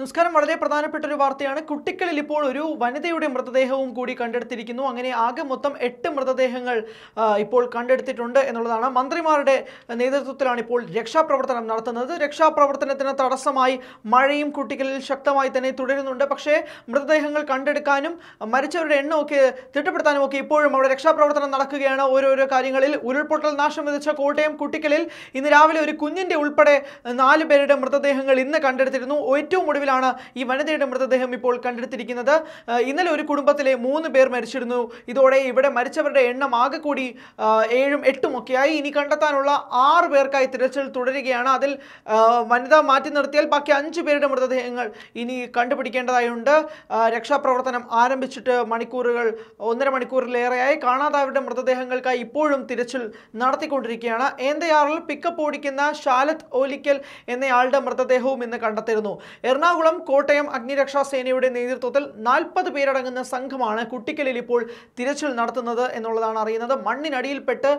നമസ്കാരം വളരെ പ്രധാനപ്പെട്ട ഒരു വാർത്തയാണ് കുട്ടിക്കളിൽ ഇപ്പോൾ ഒരു വനിതയുടെ മൃതദേഹവും കൂടി കണ്ടെടുത്തിരിക്കുന്നു അങ്ങനെ ആകെ മൊത്തം എട്ട് മൃതദേഹങ്ങൾ ഇപ്പോൾ കണ്ടെടുത്തിട്ടുണ്ട് എന്നുള്ളതാണ് മന്ത്രിമാരുടെ നേതൃത്വത്തിലാണ് ഇപ്പോൾ രക്ഷാപ്രവർത്തനം നടത്തുന്നത് രക്ഷാപ്രവർത്തനത്തിന് തടസ്സമായി മഴയും കുട്ടികളിൽ ശക്തമായി തന്നെ തുടരുന്നുണ്ട് പക്ഷേ മൃതദേഹങ്ങൾ കണ്ടെടുക്കാനും മരിച്ചവരുടെ എണ്ണമൊക്കെ തിട്ടപ്പെടുത്താനും ഒക്കെ ഇപ്പോഴും അവിടെ രക്ഷാപ്രവർത്തനം നടക്കുകയാണ് ഓരോരോ കാര്യങ്ങളിൽ ഉരുൾപൊട്ടൽ നാശം വിതച്ച കോട്ടയം കുട്ടികളിൽ ഇന്ന് രാവിലെ ഒരു കുഞ്ഞിൻ്റെ ഉൾപ്പെടെ നാല് പേരുടെ മൃതദേഹങ്ങൾ ഇന്ന് കണ്ടെടുത്തിരുന്നു ഏറ്റവും ഒടുവിൽ നിലയിലാണ് ഈ വനിതയുടെ മൃതദേഹം ഇപ്പോൾ കണ്ടെടുത്തിരിക്കുന്നത് ഇന്നലെ ഒരു കുടുംബത്തിലെ മൂന്ന് പേർ മരിച്ചിരുന്നു ഇതോടെ ഇവിടെ മരിച്ചവരുടെ എണ്ണം ആകെ കൂടി ഏഴും എട്ടും ഒക്കെയായി ഇനി കണ്ടെത്താനുള്ള ആറ് പേർക്കായി തിരച്ചിൽ തുടരുകയാണ് അതിൽ വനിത മാറ്റി നിർത്തിയാൽ ബാക്കി അഞ്ച് പേരുടെ മൃതദേഹങ്ങൾ ഇനി കണ്ടുപിടിക്കേണ്ടതായുണ്ട് രക്ഷാപ്രവർത്തനം ആരംഭിച്ചിട്ട് മണിക്കൂറുകൾ ഒന്നര മണിക്കൂറിലേറെയായി കാണാതാവരുടെ മൃതദേഹങ്ങൾക്കായി ഇപ്പോഴും തിരച്ചിൽ നടത്തിക്കൊണ്ടിരിക്കുകയാണ് ഏന്തയാറിൽ പിക്കപ്പ് ഓടിക്കുന്ന ശാലത്ത് ഓലിക്കൽ എന്നയാളുടെ മൃതദേഹവും ഇന്ന് കണ്ടെത്തിയിരുന്നു എറണാകുളം എറണാകുളം കോട്ടയം അഗ്നിരക്ഷാ സേനയുടെ നേതൃത്വത്തിൽ നാൽപ്പത് പേരടങ്ങുന്ന സംഘമാണ് കുട്ടിക്കലിൽ ഇപ്പോൾ തിരച്ചിൽ നടത്തുന്നത് എന്നുള്ളതാണ് അറിയുന്നത് മണ്ണിനടിയിൽപ്പെട്ട്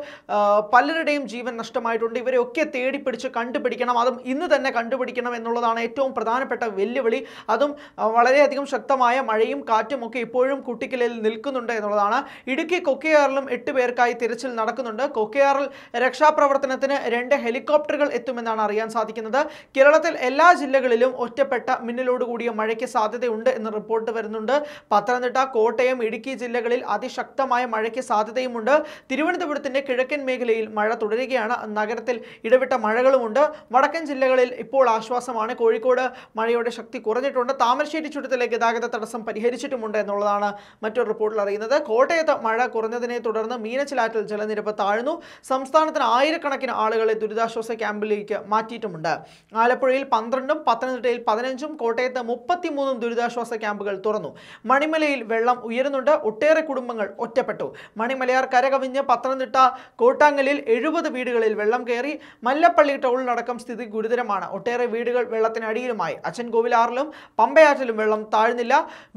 പലരുടെയും ജീവൻ നഷ്ടമായിട്ടുണ്ട് ഇവരെയൊക്കെ തേടിപ്പിടിച്ച് കണ്ടുപിടിക്കണം അതും ഇന്ന് തന്നെ കണ്ടുപിടിക്കണം എന്നുള്ളതാണ് ഏറ്റവും പ്രധാനപ്പെട്ട വെല്ലുവിളി അതും വളരെയധികം ശക്തമായ മഴയും കാറ്റും ഒക്കെ ഇപ്പോഴും കുട്ടിക്കലിൽ നിൽക്കുന്നുണ്ട് എന്നുള്ളതാണ് ഇടുക്കി കൊക്കയാറിലും എട്ട് പേർക്കായി തിരച്ചിൽ നടക്കുന്നുണ്ട് കൊക്കയാറിൽ രക്ഷാപ്രവർത്തനത്തിന് രണ്ട് ഹെലികോപ്റ്ററുകൾ എത്തുമെന്നാണ് അറിയാൻ സാധിക്കുന്നത് കേരളത്തിൽ എല്ലാ ജില്ലകളിലും ഒറ്റപ്പെട്ട മിന്നലോട് കൂടിയ മഴയ്ക്ക് സാധ്യതയുണ്ട് എന്ന് റിപ്പോർട്ട് വരുന്നുണ്ട് പത്തനംതിട്ട കോട്ടയം ഇടുക്കി ജില്ലകളിൽ അതിശക്തമായ മഴയ്ക്ക് സാധ്യതയുമുണ്ട് തിരുവനന്തപുരത്തിന്റെ കിഴക്കൻ മേഖലയിൽ മഴ തുടരുകയാണ് നഗരത്തിൽ ഇടവിട്ട മഴകളുമുണ്ട് വടക്കൻ ജില്ലകളിൽ ഇപ്പോൾ ആശ്വാസമാണ് കോഴിക്കോട് മഴയുടെ ശക്തി കുറഞ്ഞിട്ടുണ്ട് താമരശ്ശേരി ചുറ്റത്തിലെ ഗതാഗത തടസ്സം പരിഹരിച്ചിട്ടുമുണ്ട് എന്നുള്ളതാണ് മറ്റൊരു റിപ്പോർട്ടിൽ അറിയുന്നത് കോട്ടയത്ത് മഴ കുറഞ്ഞതിനെ തുടർന്ന് മീനച്ചിലാറ്റിൽ ജലനിരപ്പ് താഴ്ന്നു സംസ്ഥാനത്തിന് ആയിരക്കണക്കിന് ആളുകളെ ദുരിതാശ്വാസ ക്യാമ്പിലേക്ക് മാറ്റിയിട്ടുമുണ്ട് ആലപ്പുഴയിൽ പന്ത്രണ്ടും പത്തനംതിട്ടയിൽ പതിനഞ്ചും ദിവസം കോട്ടയത്ത് മുപ്പത്തിമൂന്നും ദുരിതാശ്വാസ ക്യാമ്പുകൾ തുറന്നു മണിമലയിൽ വെള്ളം ഉയരുന്നുണ്ട് ഒട്ടേറെ കുടുംബങ്ങൾ ഒറ്റപ്പെട്ടു മണിമലയാർ കരകവിഞ്ഞ് പത്തനംതിട്ട കോട്ടാങ്ങലിൽ എഴുപത് വീടുകളിൽ വെള്ളം കയറി മല്ലപ്പള്ളി ടൗണിലടക്കം സ്ഥിതി ഗുരുതരമാണ് ഒട്ടേറെ വീടുകൾ വെള്ളത്തിനടിയിലുമായി അച്ഛൻകോവിലാറിലും പമ്പയാറ്റിലും വെള്ളം താഴ്ന്നില്ല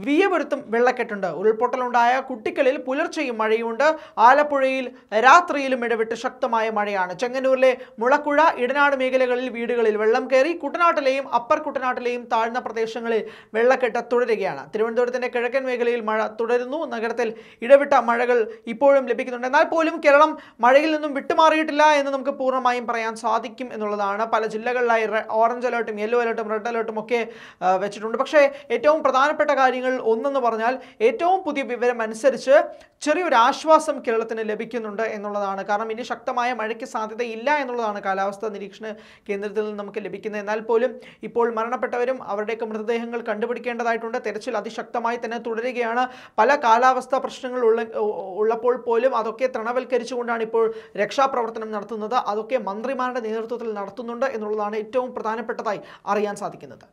വിയപുരത്തും വെള്ളക്കെട്ടുണ്ട് ഉരുൾപൊട്ടലുണ്ടായ കുട്ടികളിൽ പുലർച്ചെയും മഴയുണ്ട് ആലപ്പുഴയിൽ രാത്രിയിലും ഇടവിട്ട് ശക്തമായ മഴയാണ് ചെങ്ങന്നൂരിലെ മുളക്കുഴ ഇടനാട് മേഖലകളിൽ വീടുകളിൽ വെള്ളം കയറി കുട്ടനാട്ടിലെയും അപ്പർ കുട്ടനാട്ടിലെയും താഴെ താഴ്ന്ന പ്രദേശങ്ങളിൽ വെള്ളക്കെട്ട് തുടരുകയാണ് തിരുവനന്തപുരത്തിന്റെ കിഴക്കൻ മേഖലയിൽ മഴ തുടരുന്നു നഗരത്തിൽ ഇടവിട്ട മഴകൾ ഇപ്പോഴും ലഭിക്കുന്നുണ്ട് എന്നാൽ പോലും കേരളം മഴയിൽ നിന്നും വിട്ടുമാറിയിട്ടില്ല എന്ന് നമുക്ക് പൂർണ്ണമായും പറയാൻ സാധിക്കും എന്നുള്ളതാണ് പല ജില്ലകളിലായി ഓറഞ്ച് അലേർട്ടും യെല്ലോ അലേർട്ടും റെഡ് അലേർട്ടും ഒക്കെ വെച്ചിട്ടുണ്ട് പക്ഷേ ഏറ്റവും പ്രധാനപ്പെട്ട കാര്യങ്ങൾ ഒന്നെന്ന് പറഞ്ഞാൽ ഏറ്റവും പുതിയ വിവരം അനുസരിച്ച് ചെറിയൊരു ആശ്വാസം കേരളത്തിന് ലഭിക്കുന്നുണ്ട് എന്നുള്ളതാണ് കാരണം ഇനി ശക്തമായ മഴയ്ക്ക് സാധ്യതയില്ല എന്നുള്ളതാണ് കാലാവസ്ഥാ നിരീക്ഷണ കേന്ദ്രത്തിൽ നിന്ന് നമുക്ക് ലഭിക്കുന്നത് എന്നാൽ പോലും ഇപ്പോൾ മരണപ്പെട്ടവരും അവരുടെയൊക്കെ മൃതദേഹങ്ങൾ കണ്ടുപിടിക്കേണ്ടതായിട്ടുണ്ട് തെരച്ചിൽ അതിശക്തമായി തന്നെ തുടരുകയാണ് പല കാലാവസ്ഥാ പ്രശ്നങ്ങൾ ഉള്ളപ്പോൾ പോലും അതൊക്കെ തൃണവൽക്കരിച്ചുകൊണ്ടാണ് ഇപ്പോൾ രക്ഷാപ്രവർത്തനം നടത്തുന്നത് അതൊക്കെ മന്ത്രിമാരുടെ നേതൃത്വത്തിൽ നടത്തുന്നുണ്ട് എന്നുള്ളതാണ് ഏറ്റവും പ്രധാനപ്പെട്ടതായി അറിയാൻ സാധിക്കുന്നത്